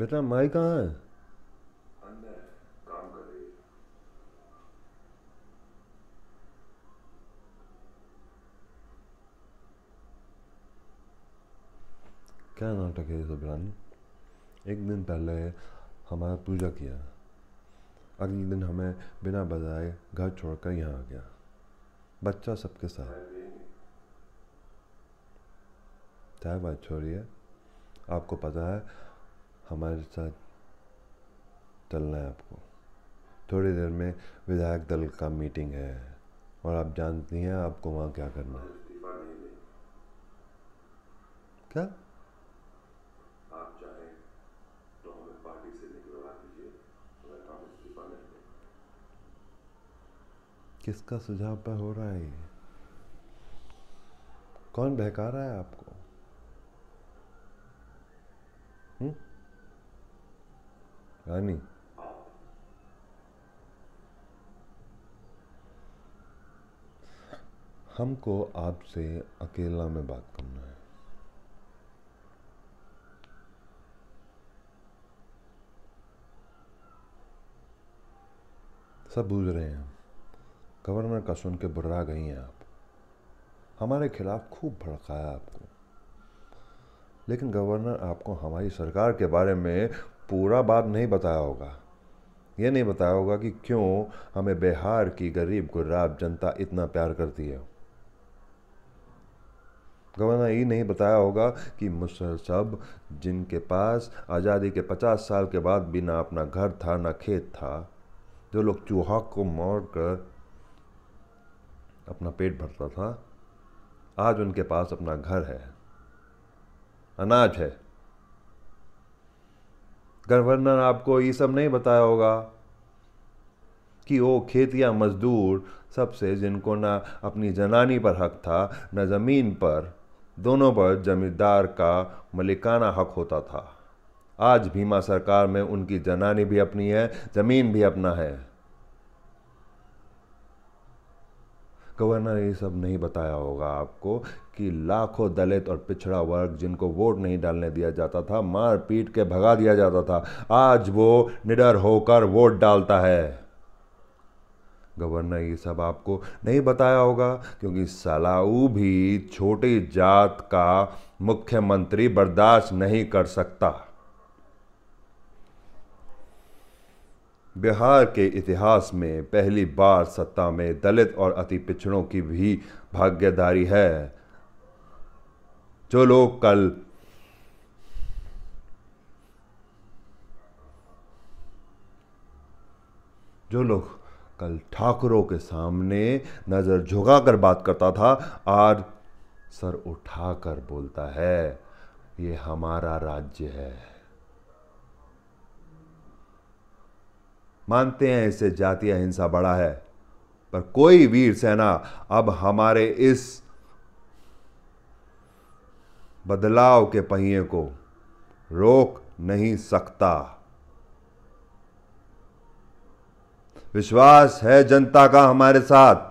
बेटा माई कहाँ है क्या नाटक है ये सब रानी एक दिन पहले हमारा पूजा किया अगले दिन हमें बिना बजाए घर छोड़कर यहाँ आ गया बच्चा सबके साथ चाय बात छोड़िए आपको पता है हमारे साथ चलना है आपको थोड़ी देर में विधायक दल का मीटिंग है और आप जानती हैं आपको वहाँ क्या करना है क्या तो तो किसका सुझाव पर हो रहा है कौन बहका रहा है आपको हुँ? हम्म? कहानी हमको आपसे अकेला में बात करना है सब बूझ रहे हैं गवर्नर का सुन के बुर्रा गई हैं आप हमारे खिलाफ खूब भड़काया आपको लेकिन गवर्नर आपको हमारी सरकार के बारे में पूरा बात नहीं बताया होगा ये नहीं बताया होगा कि क्यों हमें बिहार की गरीब गुर्राब जनता इतना प्यार करती है गवर्नर ये नहीं बताया होगा कि मुसलसब जिनके पास आज़ादी के पचास साल के बाद भी ना अपना घर था ना खेत था जो लोग चूहा को मार कर अपना पेट भरता था आज उनके पास अपना घर है अनाज है गवर्नर आपको ये सब नहीं बताया होगा कि वो खेतिया मजदूर सबसे जिनको ना अपनी जनानी पर हक था न ज़मीन पर दोनों पर जमींदार का मलिकाना हक होता था आज भीमा सरकार में उनकी जनानी भी अपनी है ज़मीन भी अपना है गवर्नर ये सब नहीं बताया होगा आपको कि लाखों दलित और पिछड़ा वर्ग जिनको वोट नहीं डालने दिया जाता था मार पीट के भगा दिया जाता था आज वो निडर होकर वोट डालता है गवर्नर ये सब आपको नहीं बताया होगा क्योंकि सलाऊ भी छोटी जात का मुख्यमंत्री बर्दाश्त नहीं कर सकता बिहार के इतिहास में पहली बार सत्ता में दलित और अति पिछड़ों की भी भाग्यदारी है जो लोग कल जो लोग कल ठाकुरों के सामने नज़र झुकाकर बात करता था आज सर उठाकर बोलता है ये हमारा राज्य है मानते हैं इससे जातीय हिंसा बढ़ा है पर कोई वीर सेना अब हमारे इस बदलाव के पहिए को रोक नहीं सकता विश्वास है जनता का हमारे साथ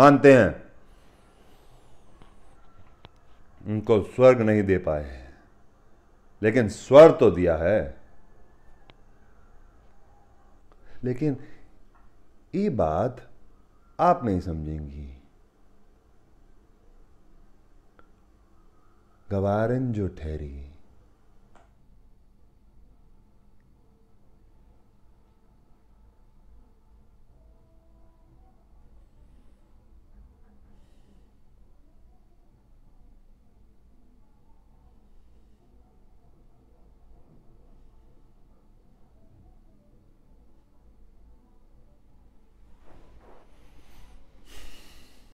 मानते हैं उनको स्वर्ग नहीं दे पाए हैं लेकिन स्वर तो दिया है लेकिन ये बात आप नहीं समझेंगी गवारन जो ठहरी